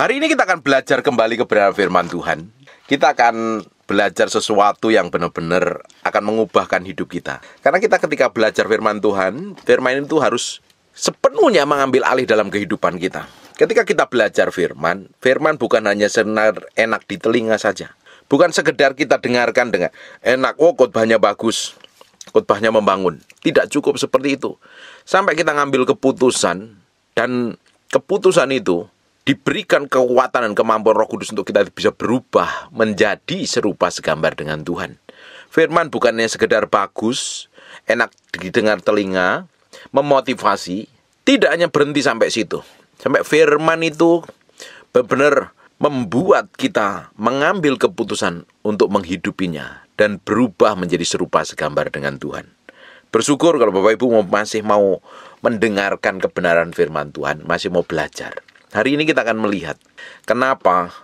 Hari ini kita akan belajar kembali kebenaran firman Tuhan. Kita akan belajar sesuatu yang benar-benar akan mengubahkan hidup kita. Karena kita ketika belajar firman Tuhan, firman itu harus sepenuhnya mengambil alih dalam kehidupan kita. Ketika kita belajar firman, firman bukan hanya senar enak di telinga saja. Bukan sekedar kita dengarkan dengan enak, oh khotbahnya bagus, khotbahnya membangun. Tidak cukup seperti itu. Sampai kita ngambil keputusan dan keputusan itu diberikan kekuatan dan kemampuan Roh Kudus untuk kita bisa berubah menjadi serupa segambar dengan Tuhan. Firman bukannya sekedar bagus, enak didengar telinga, memotivasi, tidak hanya berhenti sampai situ. Sampai firman itu benar-benar membuat kita mengambil keputusan untuk menghidupinya dan berubah menjadi serupa segambar dengan Tuhan. Bersyukur kalau Bapak Ibu masih mau mendengarkan kebenaran firman Tuhan, masih mau belajar. Hari ini kita akan melihat kenapa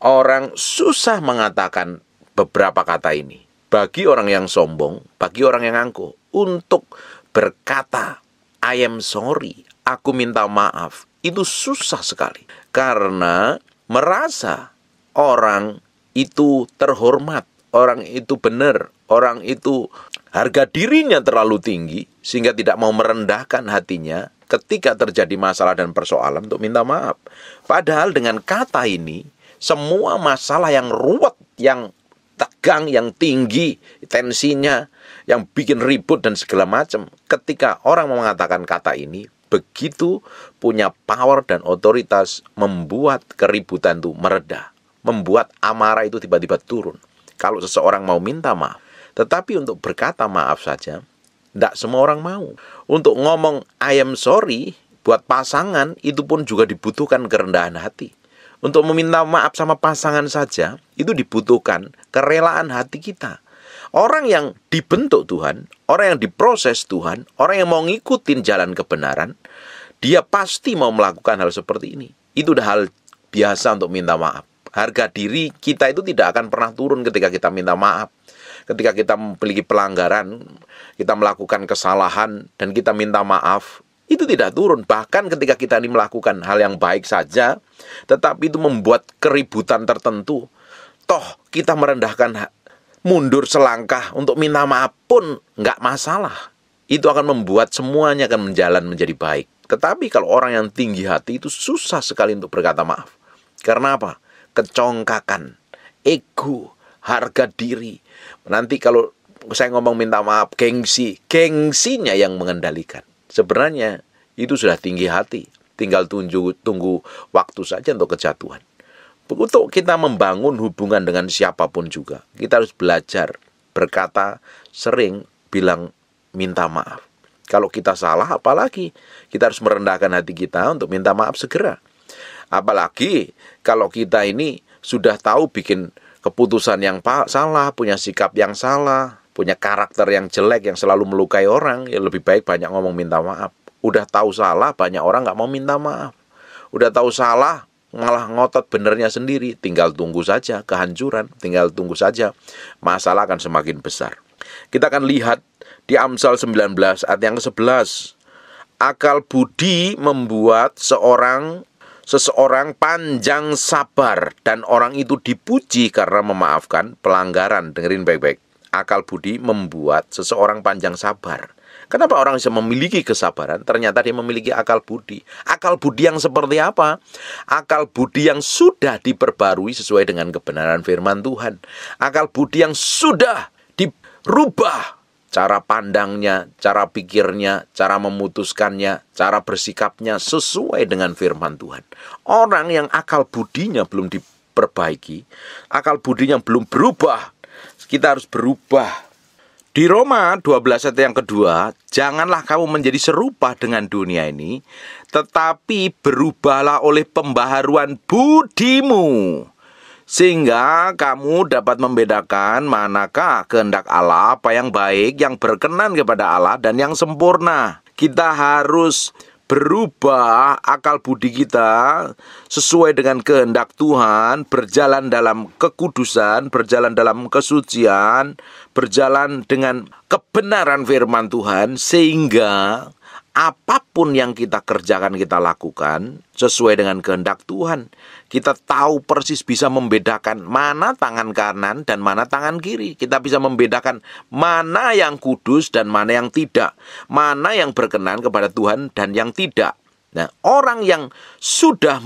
orang susah mengatakan beberapa kata ini. Bagi orang yang sombong, bagi orang yang angkuh, untuk berkata I am sorry, aku minta maaf, itu susah sekali. Karena merasa orang itu terhormat, orang itu benar, orang itu harga dirinya terlalu tinggi sehingga tidak mau merendahkan hatinya ketika terjadi masalah dan persoalan untuk minta maaf. Padahal dengan kata ini, semua masalah yang ruwet, yang tegang, yang tinggi tensinya, yang bikin ribut dan segala macam, ketika orang mengatakan kata ini, begitu punya power dan otoritas membuat keributan itu mereda, membuat amarah itu tiba-tiba turun. Kalau seseorang mau minta maaf, tetapi untuk berkata maaf saja, tidak semua orang mau. Untuk ngomong I am sorry buat pasangan itu pun juga dibutuhkan kerendahan hati. Untuk meminta maaf sama pasangan saja itu dibutuhkan kerelaan hati kita. Orang yang dibentuk Tuhan, orang yang diproses Tuhan, orang yang mau ngikutin jalan kebenaran, dia pasti mau melakukan hal seperti ini. Itu udah hal biasa untuk minta maaf. Harga diri kita itu tidak akan pernah turun ketika kita minta maaf ketika kita memiliki pelanggaran, kita melakukan kesalahan dan kita minta maaf, itu tidak turun. Bahkan ketika kita ini melakukan hal yang baik saja, tetapi itu membuat keributan tertentu, toh kita merendahkan mundur selangkah untuk minta maaf pun nggak masalah. Itu akan membuat semuanya akan menjalan menjadi baik. Tetapi kalau orang yang tinggi hati itu susah sekali untuk berkata maaf. Karena apa? Kecongkakan, ego, harga diri, Nanti kalau saya ngomong minta maaf, gengsi, gengsinya yang mengendalikan. Sebenarnya itu sudah tinggi hati, tinggal tunggu tunggu waktu saja untuk kejatuhan. Untuk kita membangun hubungan dengan siapapun juga, kita harus belajar berkata sering bilang minta maaf. Kalau kita salah, apalagi kita harus merendahkan hati kita untuk minta maaf segera. Apalagi kalau kita ini sudah tahu bikin keputusan yang salah, punya sikap yang salah, punya karakter yang jelek yang selalu melukai orang, ya lebih baik banyak ngomong minta maaf. Udah tahu salah, banyak orang nggak mau minta maaf. Udah tahu salah, malah ngotot benernya sendiri. Tinggal tunggu saja kehancuran, tinggal tunggu saja masalah akan semakin besar. Kita akan lihat di Amsal 19 ayat yang ke-11. Akal budi membuat seorang seseorang panjang sabar dan orang itu dipuji karena memaafkan pelanggaran. Dengerin baik-baik. Akal budi membuat seseorang panjang sabar. Kenapa orang bisa memiliki kesabaran? Ternyata dia memiliki akal budi. Akal budi yang seperti apa? Akal budi yang sudah diperbarui sesuai dengan kebenaran firman Tuhan. Akal budi yang sudah dirubah cara pandangnya, cara pikirnya, cara memutuskannya, cara bersikapnya sesuai dengan firman Tuhan. Orang yang akal budinya belum diperbaiki, akal budinya belum berubah, kita harus berubah. Di Roma 12 ayat yang kedua, janganlah kamu menjadi serupa dengan dunia ini, tetapi berubahlah oleh pembaharuan budimu sehingga kamu dapat membedakan manakah kehendak Allah, apa yang baik, yang berkenan kepada Allah, dan yang sempurna. Kita harus berubah akal budi kita sesuai dengan kehendak Tuhan, berjalan dalam kekudusan, berjalan dalam kesucian, berjalan dengan kebenaran firman Tuhan, sehingga apapun yang kita kerjakan, kita lakukan sesuai dengan kehendak Tuhan. Kita tahu persis bisa membedakan mana tangan kanan dan mana tangan kiri. Kita bisa membedakan mana yang kudus dan mana yang tidak, mana yang berkenan kepada Tuhan dan yang tidak. Nah, orang yang sudah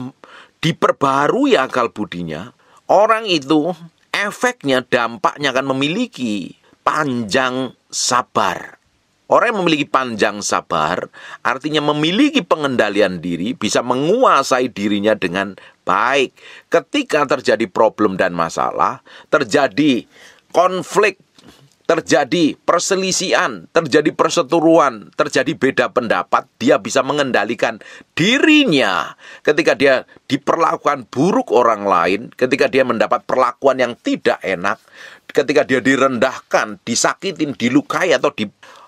diperbarui akal budinya, orang itu efeknya, dampaknya akan memiliki panjang sabar. Orang yang memiliki panjang sabar artinya memiliki pengendalian diri, bisa menguasai dirinya dengan baik. Ketika terjadi problem dan masalah, terjadi konflik, terjadi perselisihan, terjadi perseteruan, terjadi beda pendapat, dia bisa mengendalikan dirinya. Ketika dia diperlakukan buruk orang lain, ketika dia mendapat perlakuan yang tidak enak, ketika dia direndahkan, disakitin, dilukai atau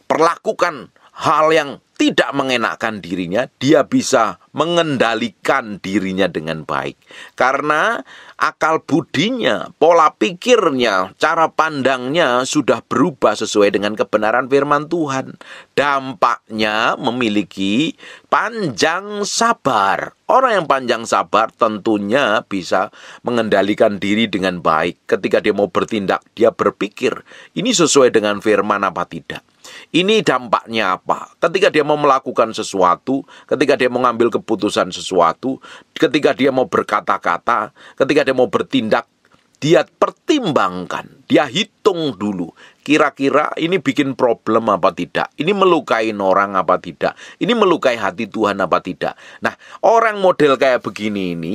perlakukan hal yang tidak mengenakan dirinya, dia bisa mengendalikan dirinya dengan baik. Karena akal budinya, pola pikirnya, cara pandangnya sudah berubah sesuai dengan kebenaran firman Tuhan. Dampaknya memiliki panjang sabar. Orang yang panjang sabar tentunya bisa mengendalikan diri dengan baik. Ketika dia mau bertindak, dia berpikir, ini sesuai dengan firman apa tidak. Ini dampaknya apa? Ketika dia mau melakukan sesuatu, ketika dia mau mengambil keputusan sesuatu, ketika dia mau berkata-kata, ketika dia mau bertindak, dia pertimbangkan, dia hitung dulu. Kira-kira ini bikin problem apa tidak? Ini melukai orang apa tidak? Ini melukai hati Tuhan apa tidak? Nah, orang model kayak begini ini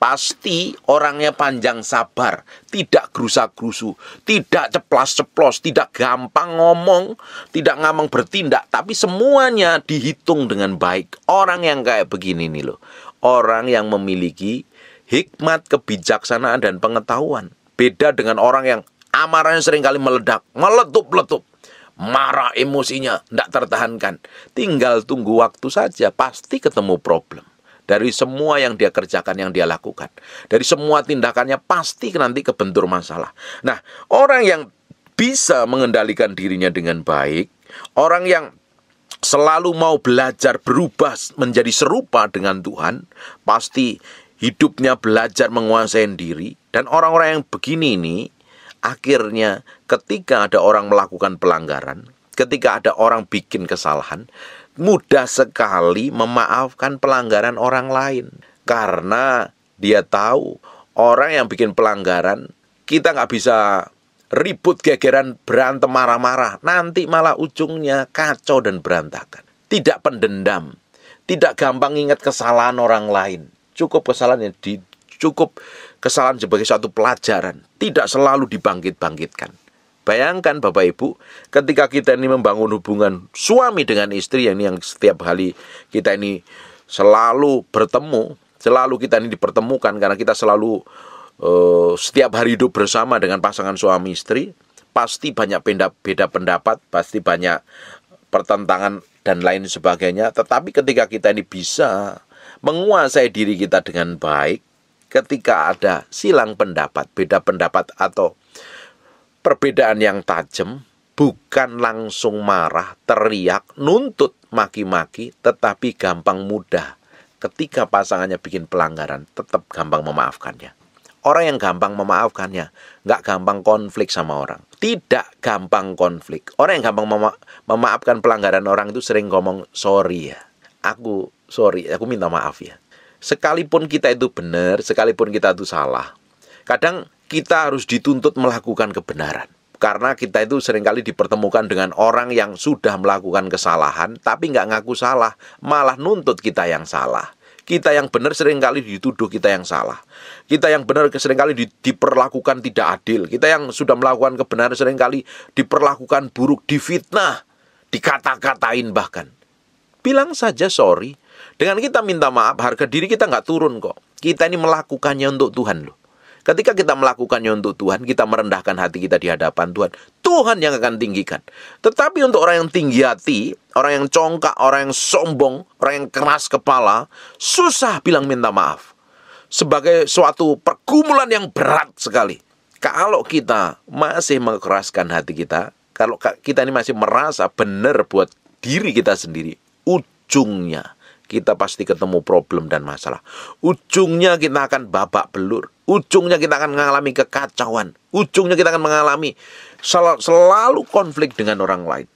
Pasti orangnya panjang sabar, tidak gerusa-gerusu, tidak ceplos ceplos tidak gampang ngomong, tidak ngamang bertindak, tapi semuanya dihitung dengan baik. Orang yang kayak begini nih loh, orang yang memiliki hikmat, kebijaksanaan, dan pengetahuan. Beda dengan orang yang amarahnya seringkali meledak, meletup-letup marah emosinya, tidak tertahankan. Tinggal tunggu waktu saja, pasti ketemu problem dari semua yang dia kerjakan, yang dia lakukan. Dari semua tindakannya pasti nanti kebentur masalah. Nah, orang yang bisa mengendalikan dirinya dengan baik, orang yang selalu mau belajar berubah menjadi serupa dengan Tuhan, pasti hidupnya belajar menguasai diri. Dan orang-orang yang begini ini, akhirnya ketika ada orang melakukan pelanggaran, ketika ada orang bikin kesalahan, mudah sekali memaafkan pelanggaran orang lain karena dia tahu orang yang bikin pelanggaran kita nggak bisa ribut gegeran berantem marah-marah nanti malah ujungnya kacau dan berantakan tidak pendendam tidak gampang ingat kesalahan orang lain cukup kesalahan yang di, cukup kesalahan sebagai satu pelajaran tidak selalu dibangkit-bangkitkan Bayangkan Bapak Ibu, ketika kita ini membangun hubungan suami dengan istri yang ini yang setiap kali kita ini selalu bertemu, selalu kita ini dipertemukan karena kita selalu uh, setiap hari hidup bersama dengan pasangan suami istri, pasti banyak beda, beda pendapat, pasti banyak pertentangan dan lain sebagainya. Tetapi ketika kita ini bisa menguasai diri kita dengan baik, ketika ada silang pendapat, beda pendapat atau perbedaan yang tajam, bukan langsung marah, teriak, nuntut, maki-maki, tetapi gampang mudah. Ketika pasangannya bikin pelanggaran, tetap gampang memaafkannya. Orang yang gampang memaafkannya, nggak gampang konflik sama orang. Tidak gampang konflik. Orang yang gampang mema memaafkan pelanggaran orang itu sering ngomong, sorry ya, aku sorry, aku minta maaf ya. Sekalipun kita itu benar, sekalipun kita itu salah. Kadang kita harus dituntut melakukan kebenaran. Karena kita itu seringkali dipertemukan dengan orang yang sudah melakukan kesalahan, tapi nggak ngaku salah, malah nuntut kita yang salah. Kita yang benar seringkali dituduh kita yang salah. Kita yang benar seringkali di, diperlakukan tidak adil. Kita yang sudah melakukan kebenaran seringkali diperlakukan buruk, difitnah, dikata-katain bahkan. Bilang saja sorry. Dengan kita minta maaf, harga diri kita nggak turun kok. Kita ini melakukannya untuk Tuhan loh. Ketika kita melakukannya untuk Tuhan, kita merendahkan hati kita di hadapan Tuhan. Tuhan yang akan tinggikan. Tetapi untuk orang yang tinggi hati, orang yang congkak, orang yang sombong, orang yang keras kepala, susah bilang minta maaf. Sebagai suatu pergumulan yang berat sekali. Kalau kita masih mengeraskan hati kita, kalau kita ini masih merasa benar buat diri kita sendiri, ujungnya kita pasti ketemu problem dan masalah. Ujungnya kita akan babak belur Ujungnya kita akan mengalami kekacauan. Ujungnya kita akan mengalami sel selalu konflik dengan orang lain.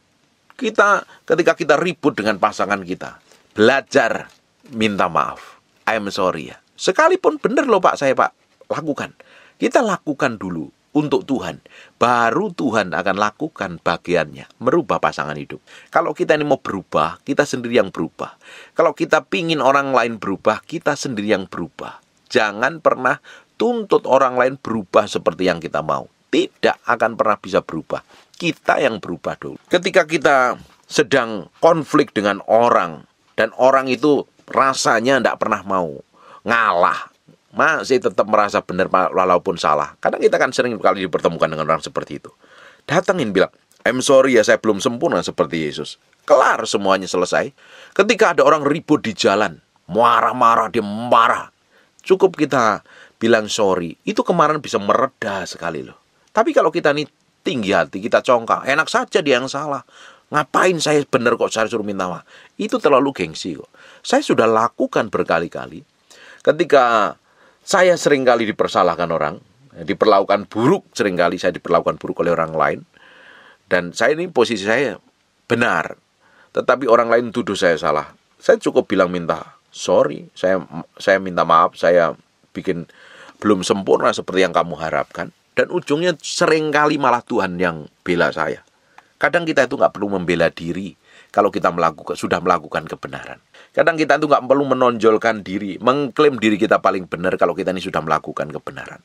Kita ketika kita ribut dengan pasangan kita, belajar minta maaf. I'm sorry ya. Sekalipun benar loh Pak saya Pak, lakukan. Kita lakukan dulu untuk Tuhan. Baru Tuhan akan lakukan bagiannya, merubah pasangan hidup. Kalau kita ini mau berubah, kita sendiri yang berubah. Kalau kita pingin orang lain berubah, kita sendiri yang berubah. Jangan pernah tuntut orang lain berubah seperti yang kita mau. Tidak akan pernah bisa berubah. Kita yang berubah dulu. Ketika kita sedang konflik dengan orang dan orang itu rasanya tidak pernah mau ngalah, masih tetap merasa benar walaupun salah. Kadang kita kan sering kali dipertemukan dengan orang seperti itu. Datangin bilang, I'm sorry ya saya belum sempurna seperti Yesus. Kelar semuanya selesai. Ketika ada orang ribut di jalan, marah-marah, dia marah. Cukup kita bilang sorry, itu kemarin bisa mereda sekali loh. Tapi kalau kita nih tinggi hati, kita congkak, enak saja dia yang salah. Ngapain saya benar kok saya suruh minta maaf? Itu terlalu gengsi kok. Saya sudah lakukan berkali-kali. Ketika saya seringkali dipersalahkan orang, diperlakukan buruk, seringkali saya diperlakukan buruk oleh orang lain. Dan saya ini posisi saya benar. Tetapi orang lain tuduh saya salah. Saya cukup bilang minta sorry, saya saya minta maaf, saya bikin belum sempurna seperti yang kamu harapkan dan ujungnya seringkali malah Tuhan yang bela saya. Kadang kita itu nggak perlu membela diri kalau kita melakukan sudah melakukan kebenaran. Kadang kita itu nggak perlu menonjolkan diri, mengklaim diri kita paling benar kalau kita ini sudah melakukan kebenaran.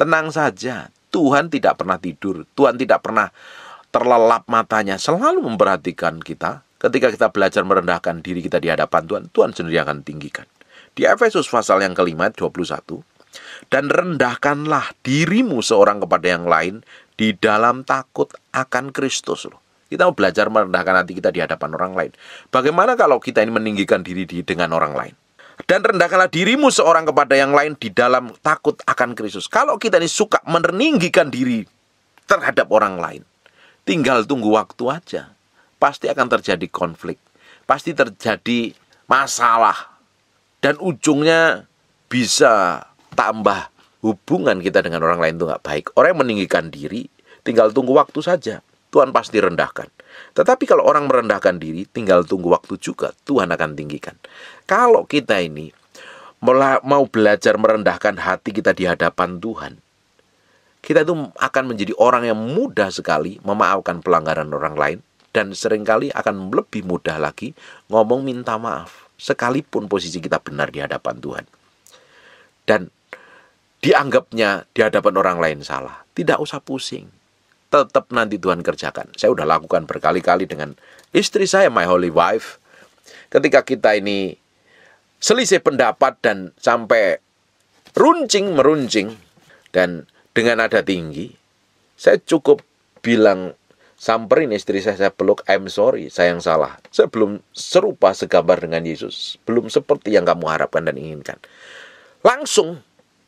Tenang saja, Tuhan tidak pernah tidur, Tuhan tidak pernah terlelap matanya, selalu memperhatikan kita. Ketika kita belajar merendahkan diri kita di hadapan Tuhan, Tuhan sendiri akan tinggikan. Di Efesus pasal yang kelima 21 dan rendahkanlah dirimu seorang kepada yang lain di dalam takut akan Kristus Kita mau belajar merendahkan hati kita di hadapan orang lain. Bagaimana kalau kita ini meninggikan diri di, dengan orang lain? Dan rendahkanlah dirimu seorang kepada yang lain di dalam takut akan Kristus. Kalau kita ini suka meninggikan diri terhadap orang lain, tinggal tunggu waktu aja. Pasti akan terjadi konflik, pasti terjadi masalah, dan ujungnya bisa tambah hubungan kita dengan orang lain itu nggak baik. Orang yang meninggikan diri tinggal tunggu waktu saja. Tuhan pasti rendahkan. Tetapi kalau orang merendahkan diri, tinggal tunggu waktu juga Tuhan akan tinggikan. Kalau kita ini mau belajar merendahkan hati kita di hadapan Tuhan, kita itu akan menjadi orang yang mudah sekali memaafkan pelanggaran orang lain dan seringkali akan lebih mudah lagi ngomong minta maaf sekalipun posisi kita benar di hadapan Tuhan. Dan dianggapnya di hadapan orang lain salah. Tidak usah pusing. Tetap nanti Tuhan kerjakan. Saya sudah lakukan berkali-kali dengan istri saya, my holy wife. Ketika kita ini selisih pendapat dan sampai runcing meruncing dan dengan nada tinggi, saya cukup bilang samperin istri saya, saya peluk, I'm sorry, saya yang salah. Saya belum serupa segambar dengan Yesus. Belum seperti yang kamu harapkan dan inginkan. Langsung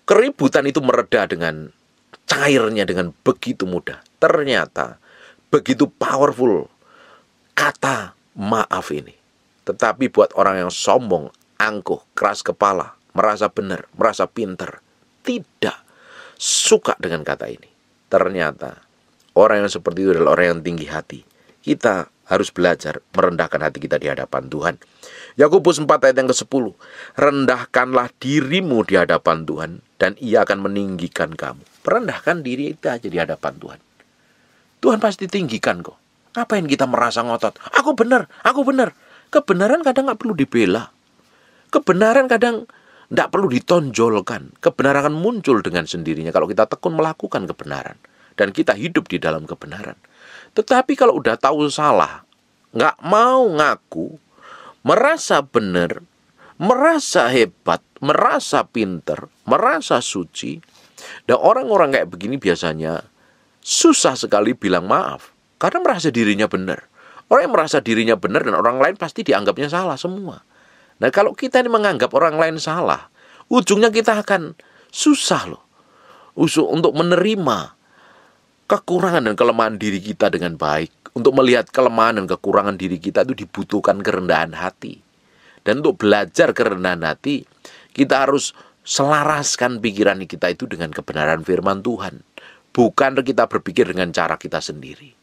Keributan itu mereda dengan cairnya dengan begitu mudah. Ternyata begitu powerful kata maaf ini. Tetapi buat orang yang sombong, angkuh, keras kepala, merasa benar, merasa pinter, tidak suka dengan kata ini. Ternyata orang yang seperti itu adalah orang yang tinggi hati. Kita harus belajar merendahkan hati kita di hadapan Tuhan. Yakobus 4 ayat yang ke-10. Rendahkanlah dirimu di hadapan Tuhan dan ia akan meninggikan kamu. Perendahkan diri kita aja di hadapan Tuhan. Tuhan pasti tinggikan kok. Ngapain kita merasa ngotot? Aku benar, aku benar. Kebenaran kadang nggak perlu dibela. Kebenaran kadang tidak perlu ditonjolkan. Kebenaran akan muncul dengan sendirinya kalau kita tekun melakukan kebenaran. Dan kita hidup di dalam kebenaran. Tetapi kalau udah tahu salah, nggak mau ngaku, merasa benar, merasa hebat, merasa pinter, merasa suci. Dan orang-orang kayak begini biasanya susah sekali bilang maaf karena merasa dirinya benar. Orang yang merasa dirinya benar dan orang lain pasti dianggapnya salah semua. Nah kalau kita ini menganggap orang lain salah, ujungnya kita akan susah loh untuk menerima kekurangan dan kelemahan diri kita dengan baik. Untuk melihat kelemahan dan kekurangan diri kita itu dibutuhkan kerendahan hati. Dan untuk belajar kerendahan hati, kita harus selaraskan pikiran kita itu dengan kebenaran firman Tuhan. Bukan kita berpikir dengan cara kita sendiri.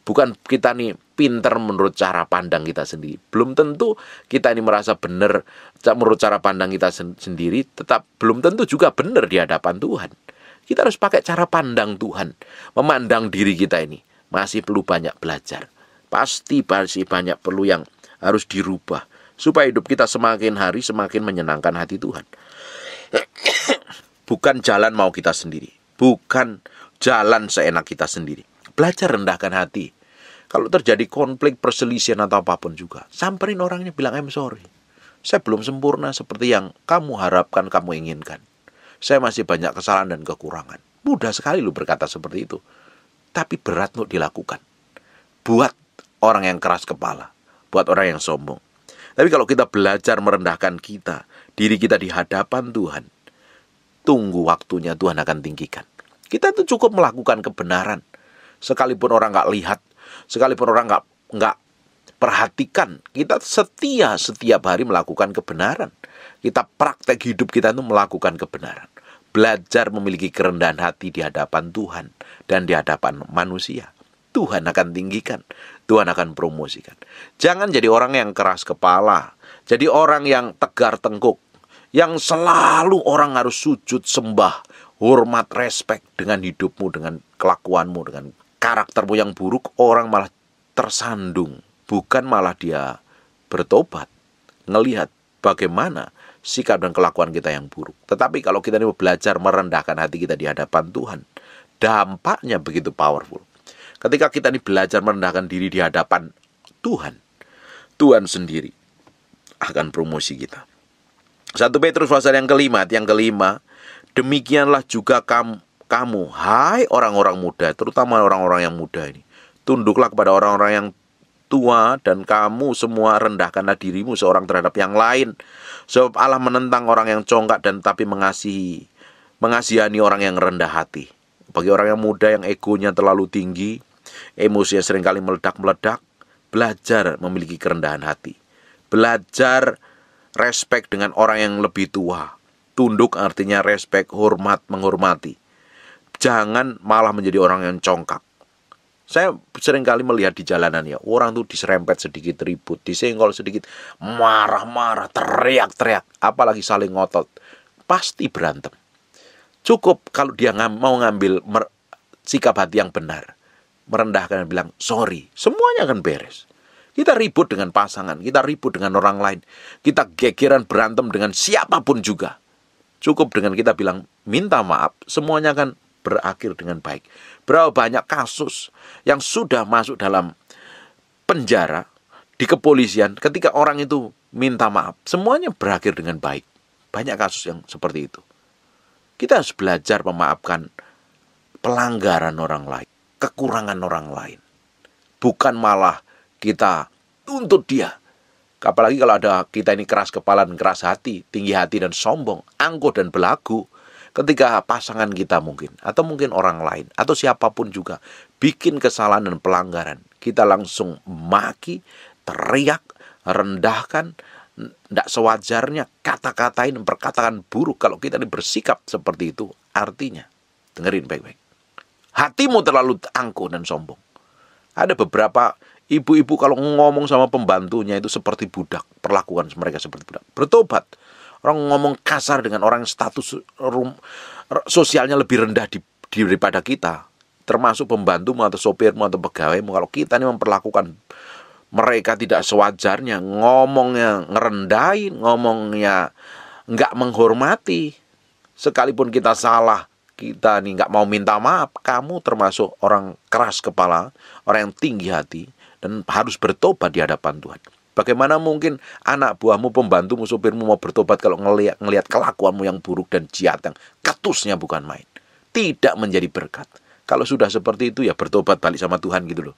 Bukan kita ini pinter menurut cara pandang kita sendiri. Belum tentu kita ini merasa benar menurut cara pandang kita sen sendiri, tetap belum tentu juga benar di hadapan Tuhan. Kita harus pakai cara pandang Tuhan, memandang diri kita ini masih perlu banyak belajar. Pasti masih banyak perlu yang harus dirubah supaya hidup kita semakin hari semakin menyenangkan hati Tuhan. bukan jalan mau kita sendiri, bukan jalan seenak kita sendiri. Belajar rendahkan hati. Kalau terjadi konflik, perselisihan atau apapun juga, samperin orangnya bilang I'm sorry. Saya belum sempurna seperti yang kamu harapkan, kamu inginkan. Saya masih banyak kesalahan dan kekurangan. Mudah sekali lu berkata seperti itu tapi berat untuk dilakukan. Buat orang yang keras kepala, buat orang yang sombong. Tapi kalau kita belajar merendahkan kita, diri kita di hadapan Tuhan, tunggu waktunya Tuhan akan tinggikan. Kita itu cukup melakukan kebenaran, sekalipun orang nggak lihat, sekalipun orang nggak nggak perhatikan, kita setia setiap hari melakukan kebenaran. Kita praktek hidup kita itu melakukan kebenaran belajar memiliki kerendahan hati di hadapan Tuhan dan di hadapan manusia. Tuhan akan tinggikan, Tuhan akan promosikan. Jangan jadi orang yang keras kepala, jadi orang yang tegar tengkuk, yang selalu orang harus sujud sembah, hormat, respek dengan hidupmu, dengan kelakuanmu, dengan karaktermu yang buruk, orang malah tersandung, bukan malah dia bertobat. Ngelihat bagaimana sikap dan kelakuan kita yang buruk. Tetapi kalau kita ini belajar merendahkan hati kita di hadapan Tuhan, dampaknya begitu powerful. Ketika kita ini belajar merendahkan diri di hadapan Tuhan, Tuhan sendiri akan promosi kita. Satu Petrus pasal yang kelima, yang kelima, demikianlah juga kamu, kamu hai orang-orang muda, terutama orang-orang yang muda ini. Tunduklah kepada orang-orang yang tua dan kamu semua rendahkanlah dirimu seorang terhadap yang lain. Sebab Allah menentang orang yang congkak dan tapi mengasihi, mengasihani orang yang rendah hati. Bagi orang yang muda yang egonya terlalu tinggi, emosinya seringkali meledak-meledak, belajar memiliki kerendahan hati. Belajar respect dengan orang yang lebih tua. Tunduk artinya respect, hormat, menghormati. Jangan malah menjadi orang yang congkak. Saya sering kali melihat di jalanan ya, orang tuh diserempet sedikit ribut, disenggol sedikit, marah-marah, teriak-teriak, apalagi saling ngotot. Pasti berantem. Cukup kalau dia mau ngambil sikap hati yang benar. Merendahkan dan bilang, sorry, semuanya akan beres. Kita ribut dengan pasangan, kita ribut dengan orang lain. Kita gegeran berantem dengan siapapun juga. Cukup dengan kita bilang, minta maaf, semuanya akan berakhir dengan baik. Berapa banyak kasus yang sudah masuk dalam penjara di kepolisian ketika orang itu minta maaf, semuanya berakhir dengan baik. Banyak kasus yang seperti itu. Kita harus belajar memaafkan pelanggaran orang lain, kekurangan orang lain. Bukan malah kita tuntut dia. Apalagi kalau ada kita ini keras kepala dan keras hati, tinggi hati dan sombong, angkuh dan belagu ketika pasangan kita mungkin atau mungkin orang lain atau siapapun juga bikin kesalahan dan pelanggaran, kita langsung maki, teriak, rendahkan, tidak sewajarnya kata-katain perkataan buruk kalau kita bersikap seperti itu artinya dengerin baik-baik hatimu terlalu angkuh dan sombong ada beberapa ibu-ibu kalau ngomong sama pembantunya itu seperti budak perlakuan mereka seperti budak bertobat Orang ngomong kasar dengan orang status rum, sosialnya lebih rendah di, daripada kita. Termasuk pembantu atau sopirmu atau pegawaimu. Kalau kita ini memperlakukan mereka tidak sewajarnya. Ngomongnya ngerendahin, ngomongnya nggak menghormati. Sekalipun kita salah, kita nih nggak mau minta maaf, kamu termasuk orang keras kepala, orang yang tinggi hati, dan harus bertobat di hadapan Tuhan. Bagaimana mungkin anak buahmu, pembantumu, supirmu mau bertobat kalau ngelihat, ngelihat kelakuanmu yang buruk dan jahat yang ketusnya bukan main. Tidak menjadi berkat. Kalau sudah seperti itu ya bertobat balik sama Tuhan gitu loh.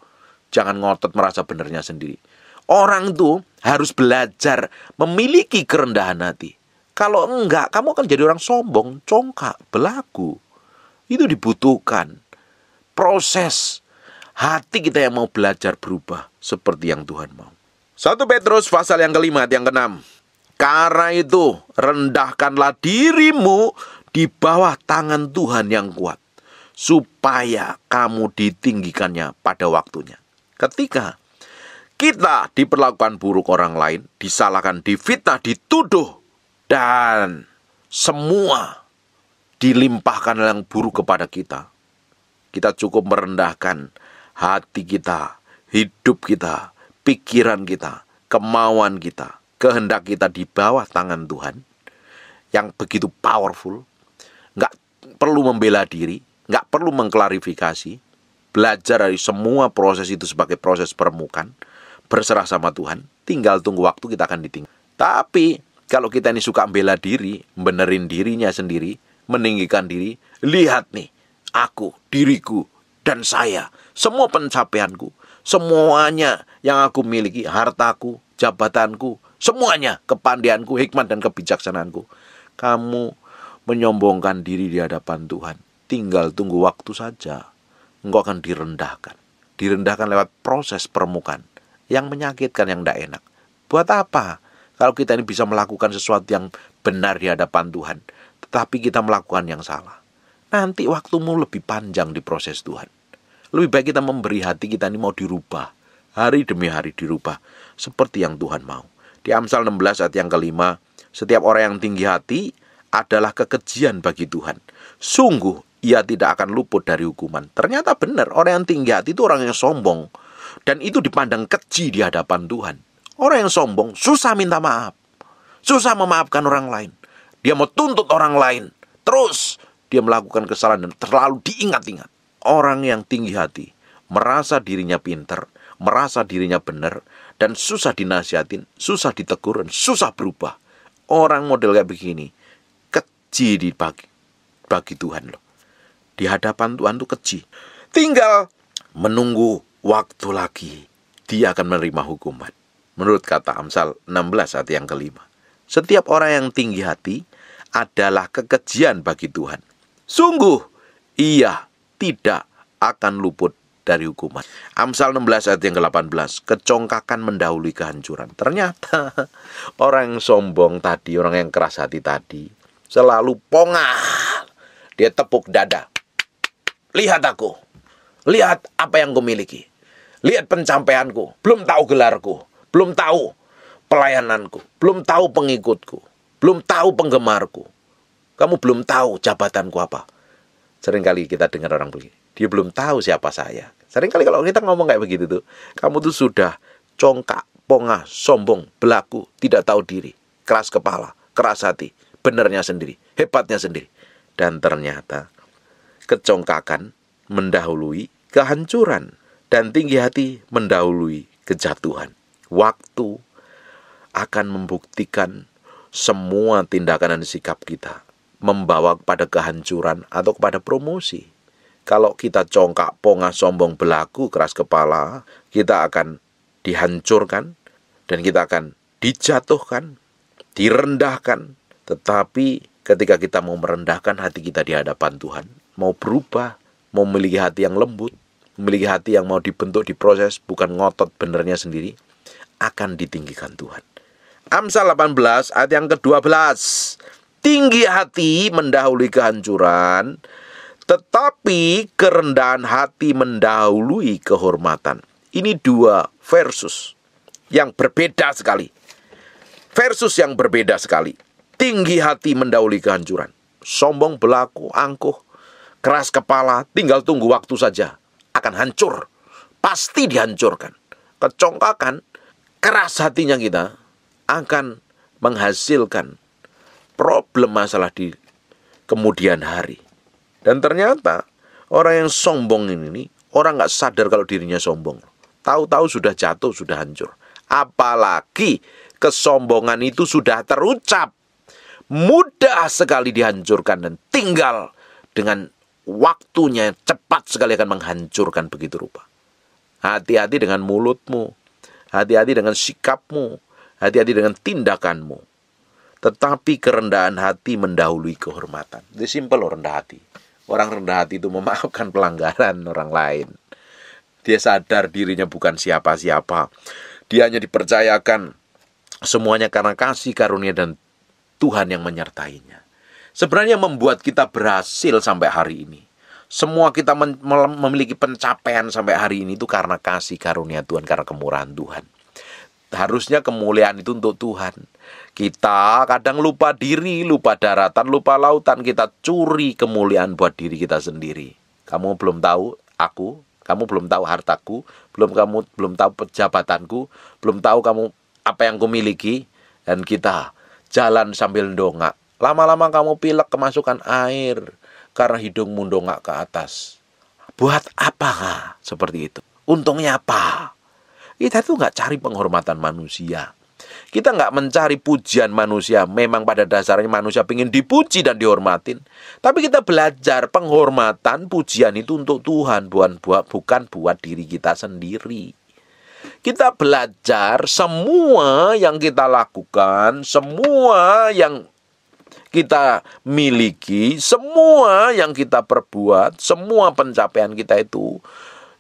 Jangan ngotot merasa benernya sendiri. Orang tuh harus belajar memiliki kerendahan hati. Kalau enggak, kamu akan jadi orang sombong, congkak, belagu. Itu dibutuhkan. Proses hati kita yang mau belajar berubah seperti yang Tuhan mau. 1 Petrus pasal yang kelima, yang keenam. Karena itu, rendahkanlah dirimu di bawah tangan Tuhan yang kuat, supaya kamu ditinggikannya pada waktunya. Ketika kita diperlakukan buruk orang lain, disalahkan, difitnah, dituduh, dan semua dilimpahkan yang buruk kepada kita. Kita cukup merendahkan hati kita, hidup kita, pikiran kita, kemauan kita, kehendak kita di bawah tangan Tuhan yang begitu powerful, nggak perlu membela diri, nggak perlu mengklarifikasi, belajar dari semua proses itu sebagai proses permukaan, berserah sama Tuhan, tinggal tunggu waktu kita akan ditinggal. Tapi kalau kita ini suka membela diri, benerin dirinya sendiri, meninggikan diri, lihat nih, aku, diriku, dan saya, semua pencapaianku, semuanya yang aku miliki, hartaku, jabatanku, semuanya, kepandianku, hikmat dan kebijaksanaanku. Kamu menyombongkan diri di hadapan Tuhan. Tinggal tunggu waktu saja. Engkau akan direndahkan. Direndahkan lewat proses permukaan yang menyakitkan, yang tidak enak. Buat apa? Kalau kita ini bisa melakukan sesuatu yang benar di hadapan Tuhan, tetapi kita melakukan yang salah. Nanti waktumu lebih panjang di proses Tuhan. Lebih baik kita memberi hati kita ini mau dirubah hari demi hari dirubah seperti yang Tuhan mau. Di Amsal 16 ayat yang kelima, setiap orang yang tinggi hati adalah kekejian bagi Tuhan. Sungguh ia tidak akan luput dari hukuman. Ternyata benar, orang yang tinggi hati itu orang yang sombong. Dan itu dipandang keji di hadapan Tuhan. Orang yang sombong susah minta maaf. Susah memaafkan orang lain. Dia mau tuntut orang lain. Terus dia melakukan kesalahan dan terlalu diingat-ingat. Orang yang tinggi hati merasa dirinya pinter, merasa dirinya benar dan susah dinasihatin, susah ditegur, dan susah berubah. Orang model kayak begini keji di bagi, bagi Tuhan loh. Di hadapan Tuhan tuh keji. Tinggal menunggu waktu lagi dia akan menerima hukuman. Menurut kata Amsal 16 ayat yang kelima. Setiap orang yang tinggi hati adalah kekejian bagi Tuhan. Sungguh, ia tidak akan luput dari hukuman. Amsal 16 ayat yang ke-18, kecongkakan mendahului kehancuran. Ternyata orang yang sombong tadi, orang yang keras hati tadi, selalu pongah. Dia tepuk dada. Lihat aku. Lihat apa yang miliki, Lihat pencapaianku. Belum tahu gelarku. Belum tahu pelayananku. Belum tahu pengikutku. Belum tahu penggemarku. Kamu belum tahu jabatanku apa. Seringkali kita dengar orang begini dia belum tahu siapa saya. Sering kali kalau kita ngomong kayak begitu tuh, kamu tuh sudah congkak, pongah, sombong, belaku, tidak tahu diri, keras kepala, keras hati, benernya sendiri, hebatnya sendiri. Dan ternyata kecongkakan mendahului kehancuran dan tinggi hati mendahului kejatuhan. Waktu akan membuktikan semua tindakan dan sikap kita membawa kepada kehancuran atau kepada promosi. Kalau kita congkak, pongah, sombong, belaku, keras kepala, kita akan dihancurkan dan kita akan dijatuhkan, direndahkan. Tetapi ketika kita mau merendahkan hati kita di hadapan Tuhan, mau berubah, mau memiliki hati yang lembut, memiliki hati yang mau dibentuk, diproses, bukan ngotot benernya sendiri, akan ditinggikan Tuhan. Amsal 18 ayat yang ke-12. Tinggi hati mendahului kehancuran tetapi kerendahan hati mendahului kehormatan. Ini dua versus yang berbeda sekali. Versus yang berbeda sekali. Tinggi hati mendahului kehancuran. Sombong belaku, angkuh, keras kepala, tinggal tunggu waktu saja. Akan hancur. Pasti dihancurkan. Kecongkakan, keras hatinya kita akan menghasilkan problem masalah di kemudian hari. Dan ternyata orang yang sombong ini, orang nggak sadar kalau dirinya sombong. Tahu-tahu sudah jatuh, sudah hancur. Apalagi kesombongan itu sudah terucap. Mudah sekali dihancurkan dan tinggal dengan waktunya yang cepat sekali akan menghancurkan begitu rupa. Hati-hati dengan mulutmu. Hati-hati dengan sikapmu. Hati-hati dengan tindakanmu. Tetapi kerendahan hati mendahului kehormatan. Itu simple rendah hati. Orang rendah hati itu memaafkan pelanggaran orang lain. Dia sadar dirinya bukan siapa-siapa. Dia hanya dipercayakan semuanya karena kasih karunia dan Tuhan yang menyertainya. Sebenarnya membuat kita berhasil sampai hari ini. Semua kita memiliki pencapaian sampai hari ini itu karena kasih karunia Tuhan, karena kemurahan Tuhan. Harusnya kemuliaan itu untuk Tuhan. Kita kadang lupa diri, lupa daratan, lupa lautan. Kita curi kemuliaan buat diri kita sendiri. Kamu belum tahu aku, kamu belum tahu hartaku, belum kamu belum tahu pejabatanku, belum tahu kamu apa yang kumiliki dan kita jalan sambil dongak. Lama-lama kamu pilek kemasukan air karena hidungmu dongak ke atas. Buat apa seperti itu? Untungnya apa? Kita tuh nggak cari penghormatan manusia. Kita nggak mencari pujian manusia. Memang pada dasarnya manusia ingin dipuji dan dihormatin. Tapi kita belajar penghormatan, pujian itu untuk Tuhan, bukan buat, bukan buat diri kita sendiri. Kita belajar semua yang kita lakukan, semua yang kita miliki, semua yang kita perbuat, semua pencapaian kita itu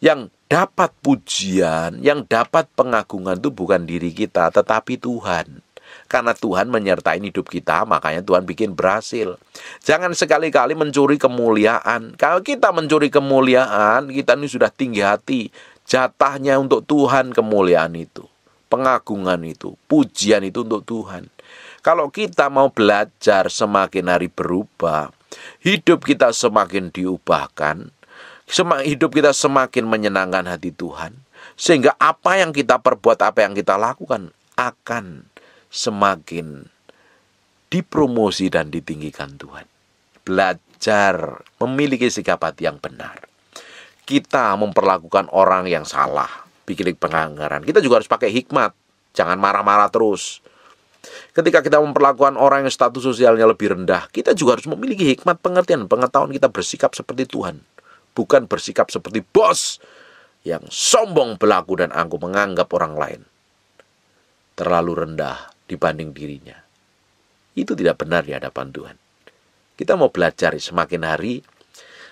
yang dapat pujian, yang dapat pengagungan itu bukan diri kita, tetapi Tuhan. Karena Tuhan menyertai hidup kita, makanya Tuhan bikin berhasil. Jangan sekali-kali mencuri kemuliaan. Kalau kita mencuri kemuliaan, kita ini sudah tinggi hati. Jatahnya untuk Tuhan kemuliaan itu. Pengagungan itu, pujian itu untuk Tuhan. Kalau kita mau belajar semakin hari berubah, hidup kita semakin diubahkan, hidup kita semakin menyenangkan hati Tuhan. Sehingga apa yang kita perbuat, apa yang kita lakukan akan semakin dipromosi dan ditinggikan Tuhan. Belajar memiliki sikap hati yang benar. Kita memperlakukan orang yang salah, bikin penganggaran. Kita juga harus pakai hikmat, jangan marah-marah terus. Ketika kita memperlakukan orang yang status sosialnya lebih rendah, kita juga harus memiliki hikmat pengertian, pengetahuan kita bersikap seperti Tuhan bukan bersikap seperti bos yang sombong belaku dan angku menganggap orang lain terlalu rendah dibanding dirinya. Itu tidak benar di hadapan Tuhan. Kita mau belajar semakin hari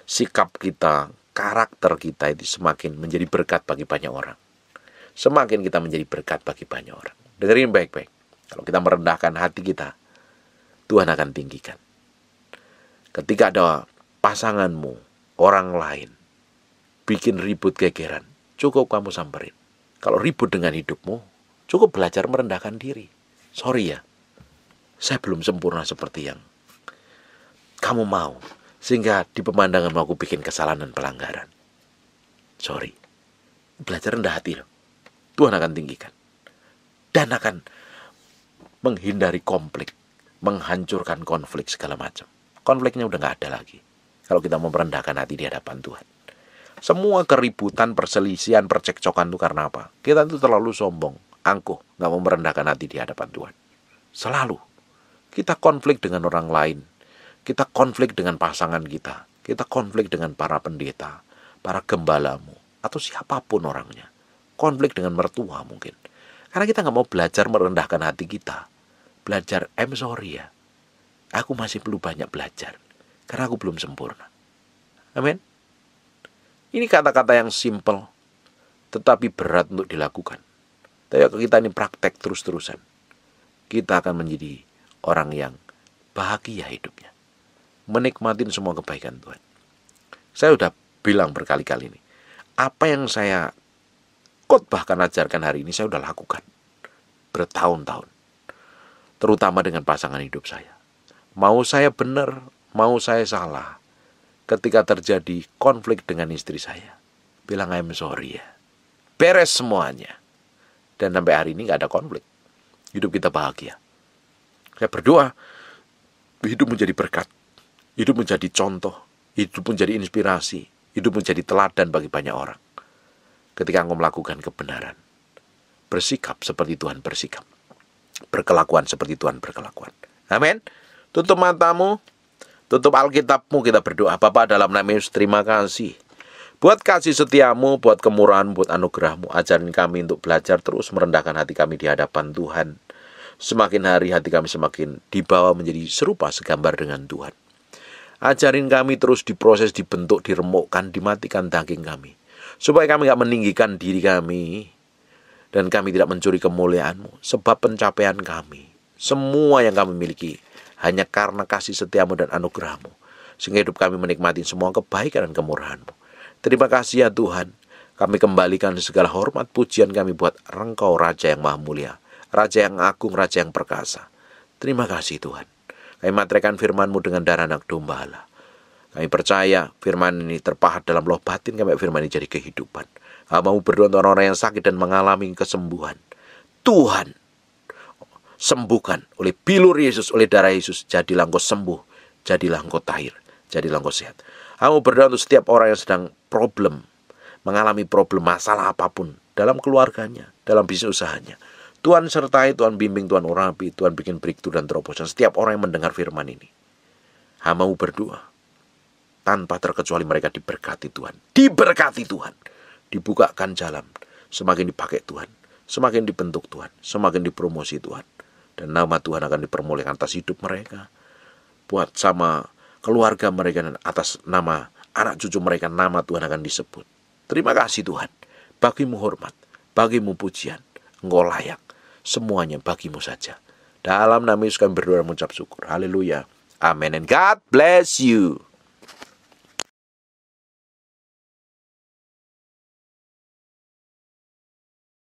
sikap kita, karakter kita itu semakin menjadi berkat bagi banyak orang. Semakin kita menjadi berkat bagi banyak orang. Dengerin baik-baik. Kalau kita merendahkan hati kita, Tuhan akan tinggikan. Ketika ada pasanganmu orang lain, bikin ribut gegeran, cukup kamu samperin. Kalau ribut dengan hidupmu, cukup belajar merendahkan diri. Sorry ya, saya belum sempurna seperti yang kamu mau. Sehingga di pemandangan aku bikin kesalahan dan pelanggaran. Sorry. Belajar rendah hati loh. Tuhan akan tinggikan. Dan akan menghindari konflik. Menghancurkan konflik segala macam. Konfliknya udah gak ada lagi kalau kita mau merendahkan hati di hadapan Tuhan. Semua keributan, perselisihan, percekcokan itu karena apa? Kita itu terlalu sombong, angkuh, nggak mau merendahkan hati di hadapan Tuhan. Selalu. Kita konflik dengan orang lain. Kita konflik dengan pasangan kita. Kita konflik dengan para pendeta, para gembalamu, atau siapapun orangnya. Konflik dengan mertua mungkin. Karena kita nggak mau belajar merendahkan hati kita. Belajar, I'm sorry ya. Aku masih perlu banyak belajar karena aku belum sempurna. Amin. Ini kata-kata yang simple, tetapi berat untuk dilakukan. Tapi kalau kita ini praktek terus-terusan, kita akan menjadi orang yang bahagia hidupnya. Menikmatin semua kebaikan Tuhan. Saya sudah bilang berkali-kali ini, apa yang saya khotbahkan ajarkan hari ini saya sudah lakukan bertahun-tahun. Terutama dengan pasangan hidup saya. Mau saya benar mau saya salah ketika terjadi konflik dengan istri saya. Bilang I'm sorry ya. Beres semuanya. Dan sampai hari ini gak ada konflik. Hidup kita bahagia. Saya berdoa, hidup menjadi berkat. Hidup menjadi contoh. Hidup menjadi inspirasi. Hidup menjadi teladan bagi banyak orang. Ketika engkau melakukan kebenaran. Bersikap seperti Tuhan bersikap. Berkelakuan seperti Tuhan berkelakuan. Amin. Tutup matamu, Tutup Alkitabmu kita berdoa. Bapa dalam nama Yesus terima kasih. Buat kasih setiamu, buat kemurahan, buat anugerahmu. Ajarin kami untuk belajar terus merendahkan hati kami di hadapan Tuhan. Semakin hari hati kami semakin dibawa menjadi serupa segambar dengan Tuhan. Ajarin kami terus diproses, dibentuk, diremukkan, dimatikan daging kami. Supaya kami gak meninggikan diri kami. Dan kami tidak mencuri kemuliaanmu. Sebab pencapaian kami. Semua yang kami miliki hanya karena kasih setiamu dan anugerahmu, sehingga hidup kami menikmati semua kebaikan dan kemurahanmu. Terima kasih ya Tuhan, kami kembalikan segala hormat pujian kami buat Engkau Raja yang Maha Mulia, Raja yang Agung, Raja yang Perkasa. Terima kasih Tuhan. Kami matrekan FirmanMu dengan darah anak domba Allah. Kami percaya firman ini terpahat dalam loh batin kami firman ini jadi kehidupan. mau berdoa untuk orang-orang yang sakit dan mengalami kesembuhan. Tuhan, sembuhkan oleh bilur Yesus, oleh darah Yesus. Jadilah engkau sembuh, jadilah engkau tahir, jadilah engkau sehat. Aku berdoa untuk setiap orang yang sedang problem, mengalami problem masalah apapun dalam keluarganya, dalam bisnis usahanya. Tuhan sertai, Tuhan bimbing, Tuhan urapi, Tuhan bikin beriktu dan terobosan setiap orang yang mendengar firman ini. Hamau berdoa, tanpa terkecuali mereka diberkati Tuhan. Diberkati Tuhan. Dibukakan jalan, semakin dipakai Tuhan, semakin dibentuk Tuhan, semakin dipromosi Tuhan dan nama Tuhan akan dipermuliakan atas hidup mereka buat sama keluarga mereka dan atas nama anak cucu mereka nama Tuhan akan disebut terima kasih Tuhan bagimu hormat bagimu pujian engkau layak semuanya bagimu saja dalam nama Yesus kami berdoa mengucap syukur haleluya amen and God bless you